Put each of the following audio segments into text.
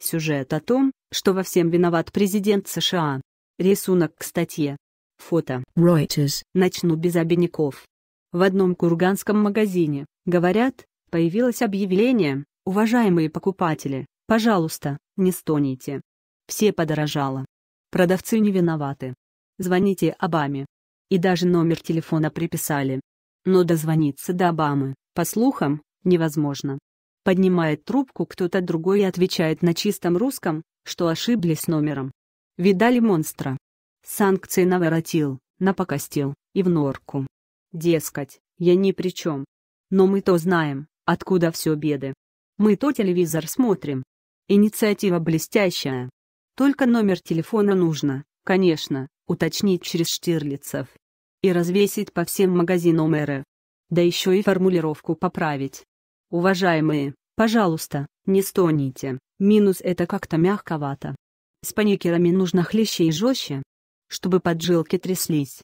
Сюжет о том, что во всем виноват президент США. Рисунок к статье. Фото. Reuters. Начну без обиняков. В одном курганском магазине, говорят, появилось объявление, уважаемые покупатели, пожалуйста, не стоните. Все подорожало. Продавцы не виноваты. Звоните Обаме. И даже номер телефона приписали. Но дозвониться до Обамы, по слухам, невозможно. Поднимает трубку кто-то другой и отвечает на чистом русском, что ошиблись номером. Видали монстра. Санкции наворотил, напокостил, и в норку. Дескать, я ни при чем. Но мы-то знаем, откуда все беды. Мы-то телевизор смотрим. Инициатива блестящая. Только номер телефона нужно, конечно, уточнить через Штирлицев. И развесить по всем магазинам РФ. Да еще и формулировку поправить. Уважаемые, Пожалуйста, не стоните. Минус это как-то мягковато. С паникерами нужно хлеще и жестче, чтобы поджилки тряслись.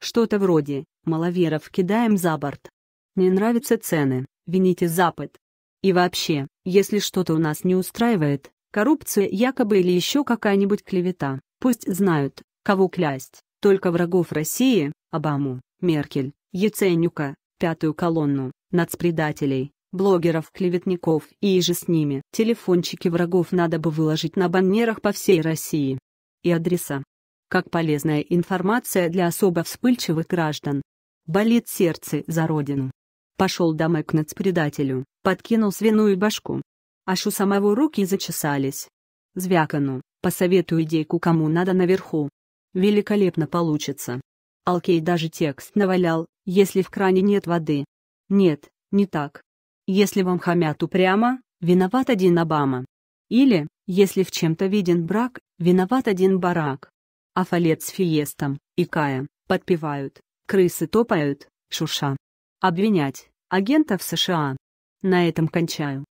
Что-то вроде «маловеров кидаем за борт». Не нравятся цены, вините Запад. И вообще, если что-то у нас не устраивает, коррупция якобы или еще какая-нибудь клевета, пусть знают, кого клясть, только врагов России, Обаму, Меркель, Яценюка, пятую колонну, нацпредателей, блогеров-клеветников и же с ними. Телефончики врагов надо бы выложить на баннерах по всей России. И адреса. Как полезная информация для особо вспыльчивых граждан. Болит сердце за родину. Пошел домой к нацпредателю, подкинул свиную башку. Аж у самого руки зачесались. Звякану, посоветую идейку кому надо наверху. Великолепно получится. Алкей даже текст навалял, если в кране нет воды. Нет, не так. Если вам хамят упрямо, виноват один Обама. Или, если в чем-то виден брак, виноват один барак. А фалет с фиестом, и Кая, подпевают, крысы топают, шуша. Обвинять агентов США. На этом кончаю.